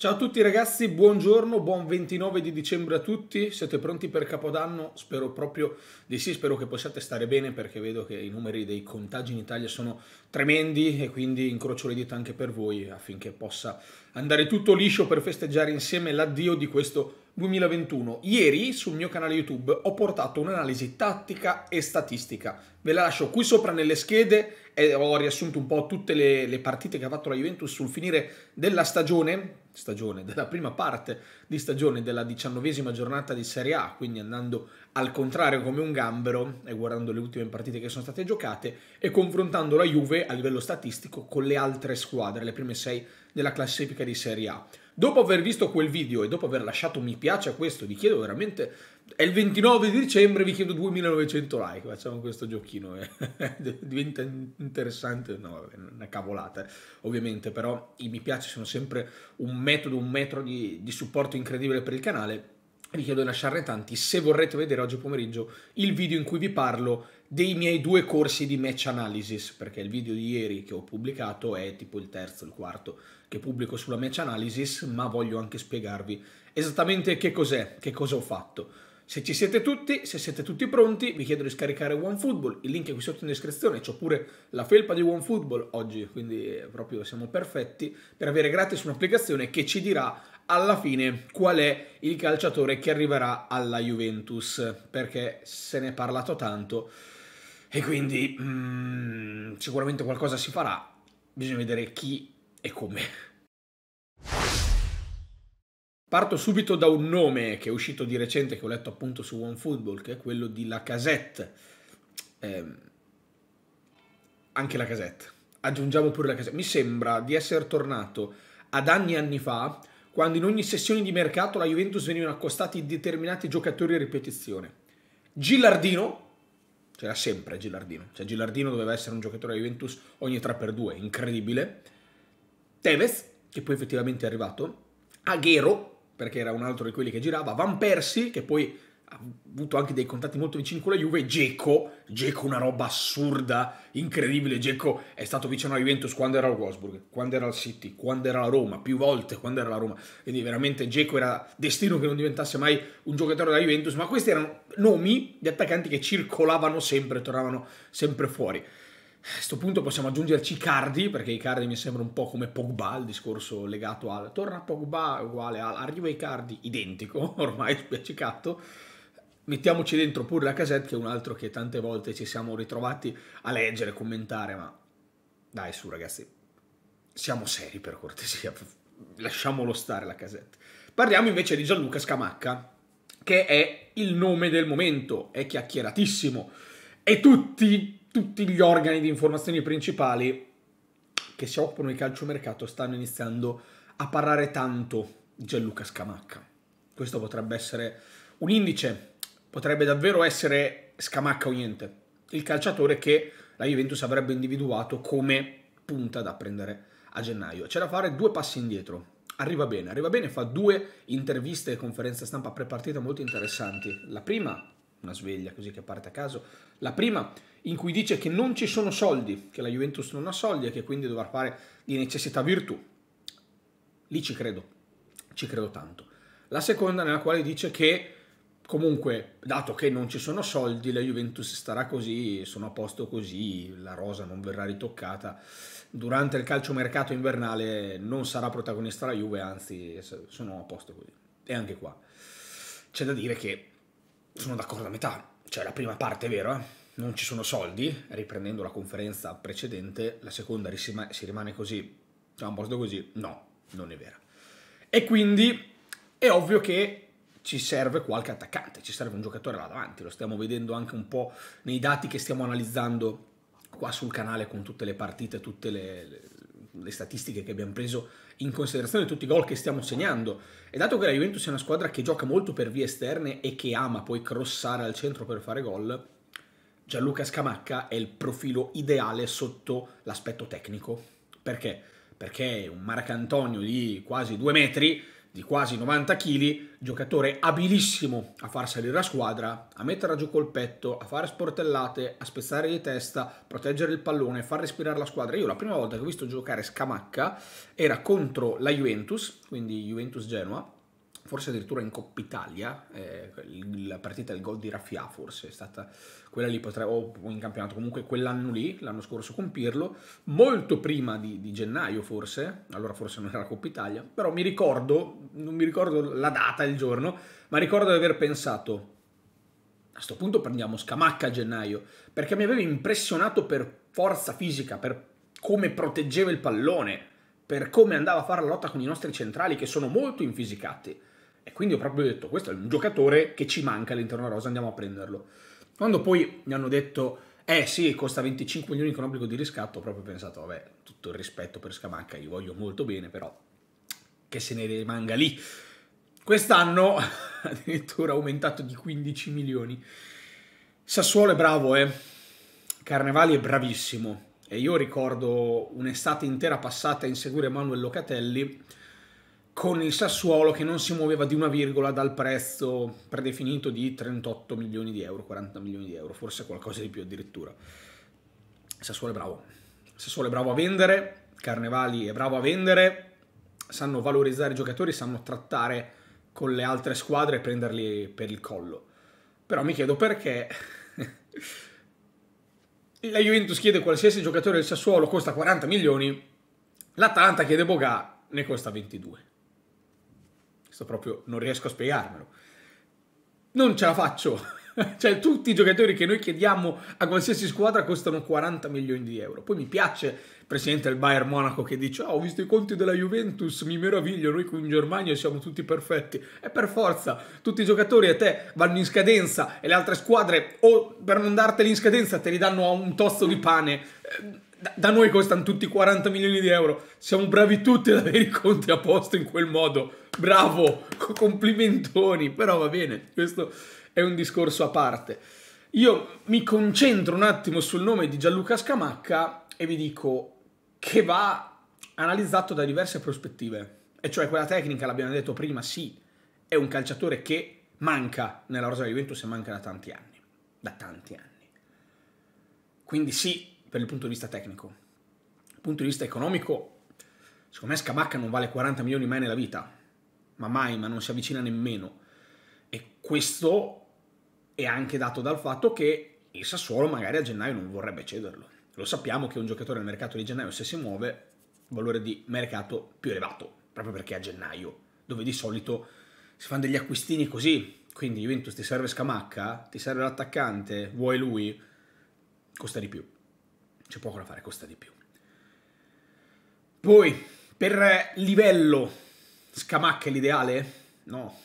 Ciao a tutti ragazzi, buongiorno, buon 29 di dicembre a tutti, siete pronti per Capodanno? Spero proprio di sì, spero che possiate stare bene perché vedo che i numeri dei contagi in Italia sono tremendi e quindi incrocio le dita anche per voi affinché possa andare tutto liscio per festeggiare insieme l'addio di questo 2021. Ieri sul mio canale YouTube ho portato un'analisi tattica e statistica. Ve la lascio qui sopra nelle schede e ho riassunto un po' tutte le, le partite che ha fatto la Juventus sul finire della stagione stagione, della prima parte di stagione della diciannovesima giornata di Serie A, quindi andando al contrario come un gambero e guardando le ultime partite che sono state giocate e confrontando la Juve a livello statistico con le altre squadre, le prime sei della classifica di Serie A. Dopo aver visto quel video e dopo aver lasciato mi piace a questo, vi chiedo veramente, è il 29 di dicembre, vi chiedo 2900 like, facciamo questo giochino, eh. diventa interessante, no, una cavolata, eh. ovviamente, però i mi piace sono sempre un metodo, un metro di, di supporto incredibile per il canale, vi chiedo di lasciarne tanti se vorrete vedere oggi pomeriggio il video in cui vi parlo dei miei due corsi di match analysis perché il video di ieri che ho pubblicato è tipo il terzo, il quarto che pubblico sulla match analysis, ma voglio anche spiegarvi esattamente che cos'è, che cosa ho fatto. Se ci siete tutti, se siete tutti pronti, vi chiedo di scaricare OneFootball, il link è qui sotto in descrizione, c'ho pure la felpa di OneFootball oggi, quindi proprio siamo perfetti per avere gratis un'applicazione che ci dirà alla fine qual è il calciatore che arriverà alla Juventus, perché se ne è parlato tanto e quindi mm, sicuramente qualcosa si farà, bisogna vedere chi e come. Parto subito da un nome che è uscito di recente, che ho letto appunto su OneFootball, che è quello di Lacazette. Eh, anche Lacazette. Aggiungiamo pure Lacazette. Mi sembra di essere tornato ad anni e anni fa, quando in ogni sessione di mercato la Juventus venivano accostati determinati giocatori a ripetizione. Gillardino, c'era sempre Gillardino, cioè Gillardino doveva essere un giocatore della Juventus ogni 3x2, incredibile Tevez, che poi effettivamente è arrivato, Aguero, perché era un altro di quelli che girava, Van Persie, che poi ha avuto anche dei contatti molto vicini con la Juve, Geco, Geco una roba assurda, incredibile, Geco è stato vicino alla Juventus quando era al Wolfsburg, quando era al City, quando era alla Roma, più volte quando era alla Roma, quindi veramente Geco era destino che non diventasse mai un giocatore della Juventus, ma questi erano nomi di attaccanti che circolavano sempre, tornavano sempre fuori. A questo punto possiamo aggiungerci Cardi, perché i Cardi mi sembra un po' come Pogba, il discorso legato al torna Pogba uguale al ai Cardi, identico, ormai spiaccicato. Mettiamoci dentro pure la casette, che è un altro che tante volte ci siamo ritrovati a leggere, commentare, ma dai su ragazzi, siamo seri per cortesia, lasciamolo stare la casette. Parliamo invece di Gianluca Scamacca, che è il nome del momento, è chiacchieratissimo e tutti tutti gli organi di informazioni principali che si occupano di calciomercato stanno iniziando a parlare tanto di Gianluca Scamacca. Questo potrebbe essere un indice, potrebbe davvero essere Scamacca o niente, il calciatore che la Juventus avrebbe individuato come punta da prendere a gennaio. C'è da fare due passi indietro. Arriva bene, arriva bene, fa due interviste e conferenze stampa pre-partita molto interessanti. La prima una sveglia così che parte a caso. La prima in cui dice che non ci sono soldi, che la Juventus non ha soldi e che quindi dovrà fare di necessità virtù. Lì ci credo, ci credo tanto. La seconda nella quale dice che comunque, dato che non ci sono soldi, la Juventus starà così, sono a posto così, la rosa non verrà ritoccata. Durante il calciomercato invernale non sarà protagonista la Juve, anzi sono a posto così. E anche qua c'è da dire che sono d'accordo a metà, cioè la prima parte è vero, eh? non ci sono soldi, riprendendo la conferenza precedente, la seconda si rimane così, siamo un posto così, no, non è vera. E quindi è ovvio che ci serve qualche attaccante, ci serve un giocatore là davanti, lo stiamo vedendo anche un po' nei dati che stiamo analizzando qua sul canale con tutte le partite, tutte le le statistiche che abbiamo preso in considerazione, tutti i gol che stiamo segnando. E dato che la Juventus è una squadra che gioca molto per vie esterne e che ama poi crossare al centro per fare gol, Gianluca Scamacca è il profilo ideale sotto l'aspetto tecnico. Perché? Perché un Marcantonio di quasi due metri di quasi 90 kg, giocatore abilissimo a far salire la squadra, a metterla giù col petto, a fare sportellate, a spezzare di testa, proteggere il pallone, far respirare la squadra. Io la prima volta che ho visto giocare Scamacca era contro la Juventus, quindi Juventus Genoa, forse addirittura in Coppa Italia, eh, la partita del gol di Raffià forse è stata quella lì, potrebbe, o in campionato, comunque quell'anno lì, l'anno scorso con Pirlo, molto prima di, di, gennaio forse, allora forse non era Coppa Italia, però mi ricordo, non mi ricordo la data, il giorno, ma ricordo di aver pensato, a sto punto prendiamo Scamacca a gennaio, perché mi aveva impressionato per forza fisica, per come proteggeva il pallone, per come andava a fare la lotta con i nostri centrali che sono molto infisicati e quindi ho proprio detto, questo è un giocatore che ci manca all'interno della rosa, andiamo a prenderlo. Quando poi mi hanno detto, eh sì, costa 25 milioni con obbligo di riscatto, ho proprio pensato, vabbè, tutto il rispetto per Scamacca, gli voglio molto bene, però che se ne rimanga lì. Quest'anno addirittura aumentato di 15 milioni. Sassuolo è bravo, eh. Carnevali è bravissimo. E io ricordo un'estate intera passata a inseguire Manuel Locatelli con il Sassuolo che non si muoveva di una virgola dal prezzo predefinito di 38 milioni di euro, 40 milioni di euro, forse qualcosa di più addirittura. Sassuolo è bravo. Sassuolo è bravo a vendere, Carnevali è bravo a vendere, sanno valorizzare i giocatori, sanno trattare con le altre squadre e prenderli per il collo. Però mi chiedo perché la Juventus chiede qualsiasi giocatore del Sassuolo costa 40 milioni, l'Atalanta chiede Bogà ne costa 22 questo proprio non riesco a spiegarmelo. Non ce la faccio. cioè, tutti i giocatori che noi chiediamo a qualsiasi squadra costano 40 milioni di euro. Poi mi piace il presidente del Bayern Monaco che dice: oh, Ho visto i conti della Juventus, mi meraviglio. Noi qui in Germania siamo tutti perfetti. E per forza, tutti i giocatori a te vanno in scadenza e le altre squadre, o per non darteli in scadenza, te li danno a un tozzo di pane da noi costano tutti 40 milioni di euro. Siamo bravi tutti ad avere i conti a posto in quel modo. Bravo, complimentoni. Però va bene, questo è un discorso a parte. Io mi concentro un attimo sul nome di Gianluca Scamacca e vi dico che va analizzato da diverse prospettive. E cioè quella tecnica, l'abbiamo detto prima, sì, è un calciatore che manca nella rosa di Juventus e manca da tanti anni. Da tanti anni. Quindi sì, per il punto di vista tecnico. Dal punto di vista economico, secondo me Scamacca non vale 40 milioni mai nella vita, ma mai, ma non si avvicina nemmeno. E questo è anche dato dal fatto che il Sassuolo magari a gennaio non vorrebbe cederlo. Lo sappiamo che un giocatore al mercato di gennaio, se si muove, valore di mercato più elevato, proprio perché a gennaio, dove di solito si fanno degli acquistini così. Quindi Juventus ti serve Scamacca, ti serve l'attaccante, vuoi lui, costa di più c'è poco da fare, costa di più. Poi, per livello, Scamacca è l'ideale? No,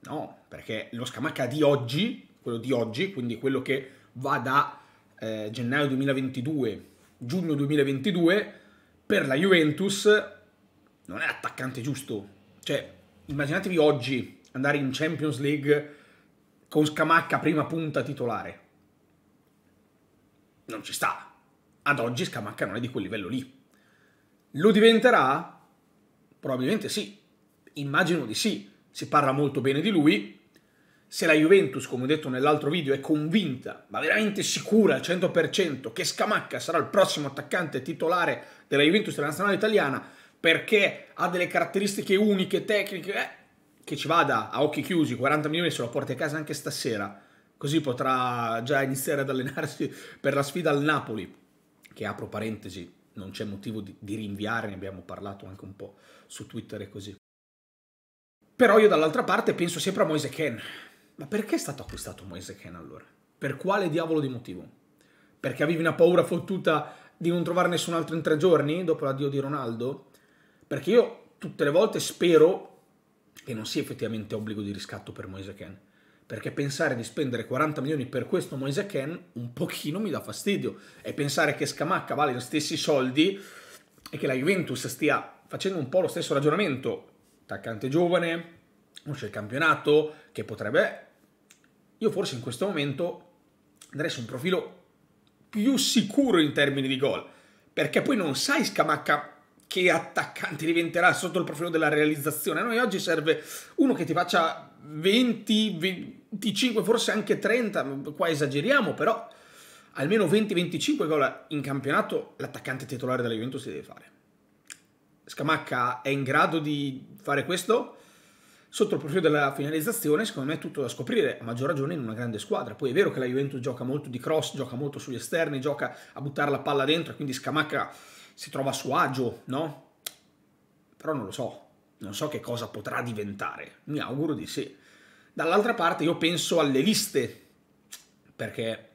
no, perché lo Scamacca di oggi, quello di oggi, quindi quello che va da eh, gennaio 2022, giugno 2022, per la Juventus non è l'attaccante giusto. Cioè, immaginatevi oggi andare in Champions League con Scamacca prima punta titolare. Non ci sta, ad oggi Scamacca non è di quel livello lì. Lo diventerà? Probabilmente sì, immagino di sì, si parla molto bene di lui. Se la Juventus, come ho detto nell'altro video, è convinta, ma veramente sicura al 100% che Scamacca sarà il prossimo attaccante titolare della Juventus della nazionale italiana perché ha delle caratteristiche uniche, tecniche, eh, che ci vada a occhi chiusi, 40 milioni se lo porti a casa anche stasera, così potrà già iniziare ad allenarsi per la sfida al Napoli che apro parentesi, non c'è motivo di, di rinviare, ne abbiamo parlato anche un po' su Twitter e così. Però io dall'altra parte penso sempre a Moise Ken. Ma perché è stato acquistato Moise Ken allora? Per quale diavolo di motivo? Perché avevi una paura fottuta di non trovare nessun altro in tre giorni dopo l'addio di Ronaldo? Perché io tutte le volte spero che non sia effettivamente obbligo di riscatto per Moise Ken perché pensare di spendere 40 milioni per questo Moise Ken un pochino mi dà fastidio e pensare che Scamacca vale gli stessi soldi e che la Juventus stia facendo un po' lo stesso ragionamento, attaccante giovane, non c'è il campionato, che potrebbe... Io forse in questo momento andrei su un profilo più sicuro in termini di gol, perché poi non sai Scamacca che attaccante diventerà sotto il profilo della realizzazione. A noi oggi serve uno che ti faccia 20, 20 25, forse anche 30, qua esageriamo, però almeno 20-25 gol in campionato l'attaccante titolare della Juventus si deve fare. Scamacca è in grado di fare questo? Sotto il profilo della finalizzazione, secondo me è tutto da scoprire, a maggior ragione in una grande squadra. Poi è vero che la Juventus gioca molto di cross, gioca molto sugli esterni, gioca a buttare la palla dentro, quindi Scamacca si trova a suo agio, no? Però non lo so, non so che cosa potrà diventare. Mi auguro di sì. Dall'altra parte io penso alle liste, perché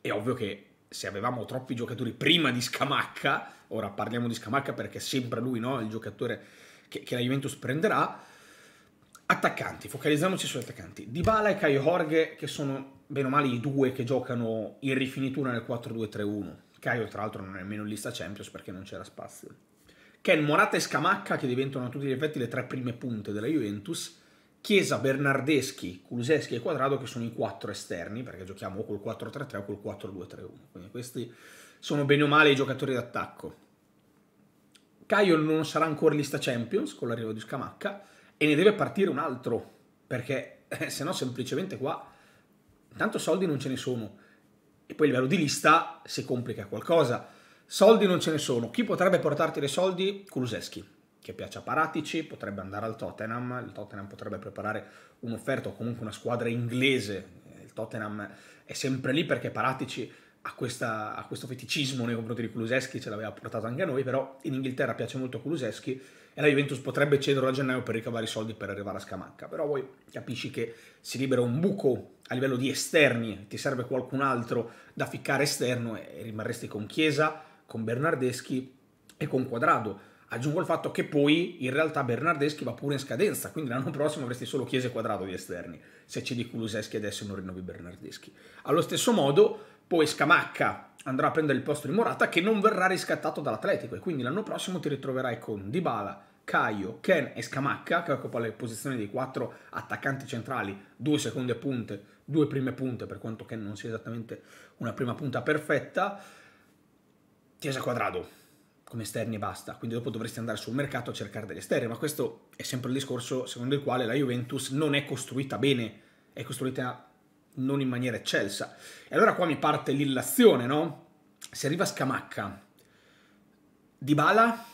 è ovvio che se avevamo troppi giocatori prima di Scamacca, ora parliamo di Scamacca perché è sempre lui no? il giocatore che, che la Juventus prenderà, attaccanti, focalizziamoci sugli attaccanti. Dybala e Kai Jorge che sono bene o male i due che giocano in rifinitura nel 4-2-3-1. Kai tra l'altro non è nemmeno in lista Champions perché non c'era spazio. Ken, Morata e Scamacca che diventano a tutti gli effetti le tre prime punte della Juventus Chiesa, Bernardeschi, Kuluseschi e Quadrado che sono i quattro esterni perché giochiamo o col 4-3-3 o col 4-2-3-1 quindi questi sono bene o male i giocatori d'attacco Caio non sarà ancora in lista Champions con l'arrivo di Scamacca e ne deve partire un altro perché eh, se no semplicemente qua tanto soldi non ce ne sono e poi a livello di lista si complica qualcosa soldi non ce ne sono chi potrebbe portarti dei soldi? Kuluseschi che piace a Paratici, potrebbe andare al Tottenham, il Tottenham potrebbe preparare un'offerta o comunque una squadra inglese, eh, il Tottenham è sempre lì perché Paratici ha, questa, ha questo feticismo nei confronti di Kuluseschi, ce l'aveva portato anche a noi, però in Inghilterra piace molto Kuluseschi e la Juventus potrebbe cederlo a gennaio per ricavare i soldi per arrivare a Scamacca, però voi capisci che si libera un buco a livello di esterni, ti serve qualcun altro da ficcare esterno e rimarresti con Chiesa, con Bernardeschi e con Quadrado Aggiungo il fatto che poi in realtà Bernardeschi va pure in scadenza, quindi l'anno prossimo avresti solo Chiesa e Quadrato di esterni, se c'è di Kuluseschi adesso non rinnovi Bernardeschi. Allo stesso modo, poi Scamacca andrà a prendere il posto di Morata che non verrà riscattato dall'Atletico e quindi l'anno prossimo ti ritroverai con Dybala, Caio, Ken e Scamacca che occupa le posizioni dei quattro attaccanti centrali, due seconde punte, due prime punte per quanto Ken non sia esattamente una prima punta perfetta. Chiesa Quadrado come esterni e basta, quindi dopo dovresti andare sul mercato a cercare degli esterni, ma questo è sempre il discorso secondo il quale la Juventus non è costruita bene, è costruita non in maniera eccelsa. E allora qua mi parte l'illazione, no? Se arriva Scamacca, Dybala,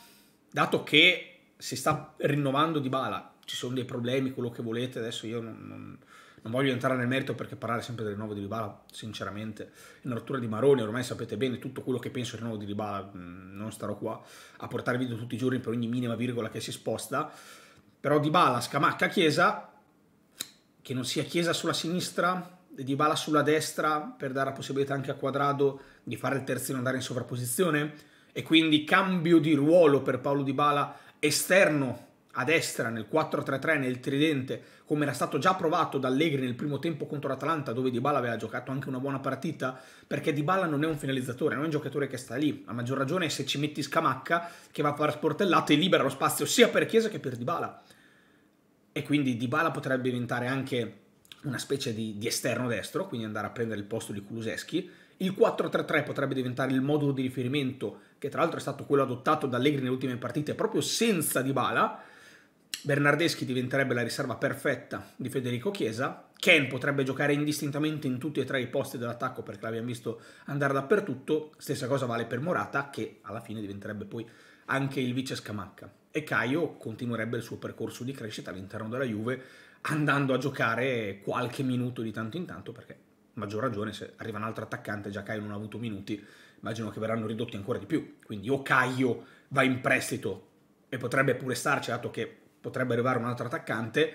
dato che si sta rinnovando Dybala, ci sono dei problemi, quello che volete, adesso io non, non non voglio entrare nel merito perché parlare sempre del rinnovo di Ribala, sinceramente, è una rottura di Maroni, ormai sapete bene tutto quello che penso del rinnovo di Ribala, mm, non starò qua a portarvi video tutti i giorni per ogni minima virgola che si sposta, però Dybala, Scamacca, Chiesa, che non sia Chiesa sulla sinistra, Di Bala sulla destra, per dare la possibilità anche a Quadrado di fare il terzino andare in sovrapposizione, e quindi cambio di ruolo per Paolo Dybala esterno a destra nel 4-3-3 nel tridente, come era stato già provato da Allegri nel primo tempo contro l'Atalanta, dove Dybala aveva giocato anche una buona partita, perché Dybala non è un finalizzatore, non è un giocatore che sta lì, a maggior ragione se ci metti Scamacca che va a fare sportellate e libera lo spazio sia per Chiesa che per Dybala. E quindi Dybala potrebbe diventare anche una specie di, di esterno destro, quindi andare a prendere il posto di Kuluseschi, il 4-3-3 potrebbe diventare il modulo di riferimento, che tra l'altro è stato quello adottato da Allegri nelle ultime partite, proprio senza Dybala, Bernardeschi diventerebbe la riserva perfetta di Federico Chiesa, Ken potrebbe giocare indistintamente in tutti e tre i posti dell'attacco perché l'abbiamo visto andare dappertutto, stessa cosa vale per Morata che alla fine diventerebbe poi anche il vice Scamacca e Caio continuerebbe il suo percorso di crescita all'interno della Juve andando a giocare qualche minuto di tanto in tanto perché maggior ragione se arriva un altro attaccante già Caio non ha avuto minuti immagino che verranno ridotti ancora di più quindi o Caio va in prestito e potrebbe pure starci dato che potrebbe arrivare un altro attaccante,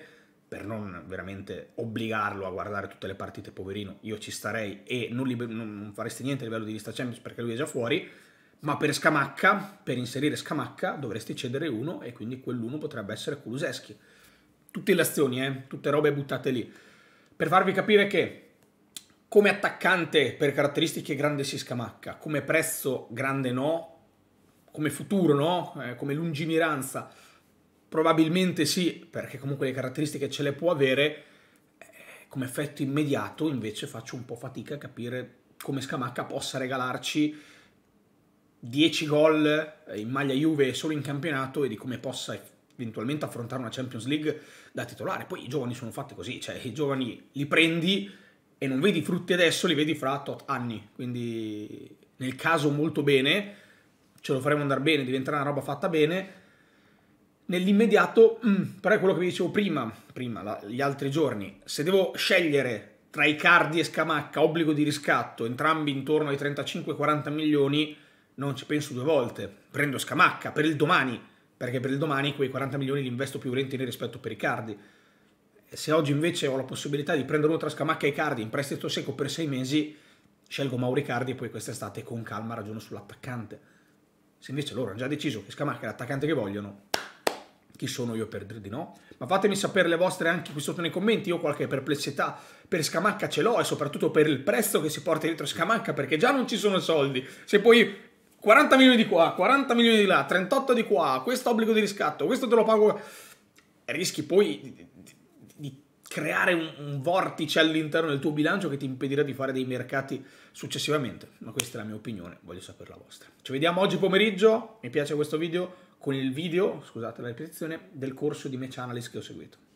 per non veramente obbligarlo a guardare tutte le partite, poverino, io ci starei e non, non faresti niente a livello di lista Champions perché lui è già fuori, ma per Scamacca, per inserire Scamacca, dovresti cedere uno e quindi quell'uno potrebbe essere Kuluseschi. Tutte le azioni, eh? tutte robe buttate lì. Per farvi capire che come attaccante per caratteristiche grande si Scamacca, come prezzo grande no, come futuro no, eh, come lungimiranza Probabilmente sì, perché comunque le caratteristiche ce le può avere. Eh, come effetto immediato invece faccio un po' fatica a capire come Scamacca possa regalarci 10 gol eh, in maglia Juve solo in campionato e di come possa eventualmente affrontare una Champions League da titolare. Poi i giovani sono fatti così, cioè i giovani li prendi e non vedi i frutti adesso, li vedi fra tot anni. Quindi nel caso molto bene, ce lo faremo andare bene, diventerà una roba fatta bene nell'immediato, mm, però è quello che vi dicevo prima, prima la, gli altri giorni, se devo scegliere tra Icardi e Scamacca, obbligo di riscatto, entrambi intorno ai 35-40 milioni, non ci penso due volte, prendo Scamacca per il domani, perché per il domani quei 40 milioni li investo più volentieri rispetto per Icardi. E se oggi invece ho la possibilità di prendere uno tra Scamacca e Icardi in prestito secco per sei mesi, scelgo Mauricardi e poi quest'estate con calma ragiono sull'attaccante. Se invece loro hanno già deciso che Scamacca è l'attaccante che vogliono, chi sono io per dire di no? Ma fatemi sapere le vostre anche qui sotto nei commenti, io ho qualche perplessità per Scamacca ce l'ho e soprattutto per il prezzo che si porta dietro Scamacca perché già non ci sono soldi, se poi 40 milioni di qua, 40 milioni di là, 38 di qua, questo obbligo di riscatto, questo te lo pago, rischi poi di, di, di creare un, un vortice all'interno del tuo bilancio che ti impedirà di fare dei mercati successivamente, ma questa è la mia opinione, voglio sapere la vostra. Ci vediamo oggi pomeriggio, mi piace questo video con il video, scusate la ripetizione, del corso di Match Analysis che ho seguito.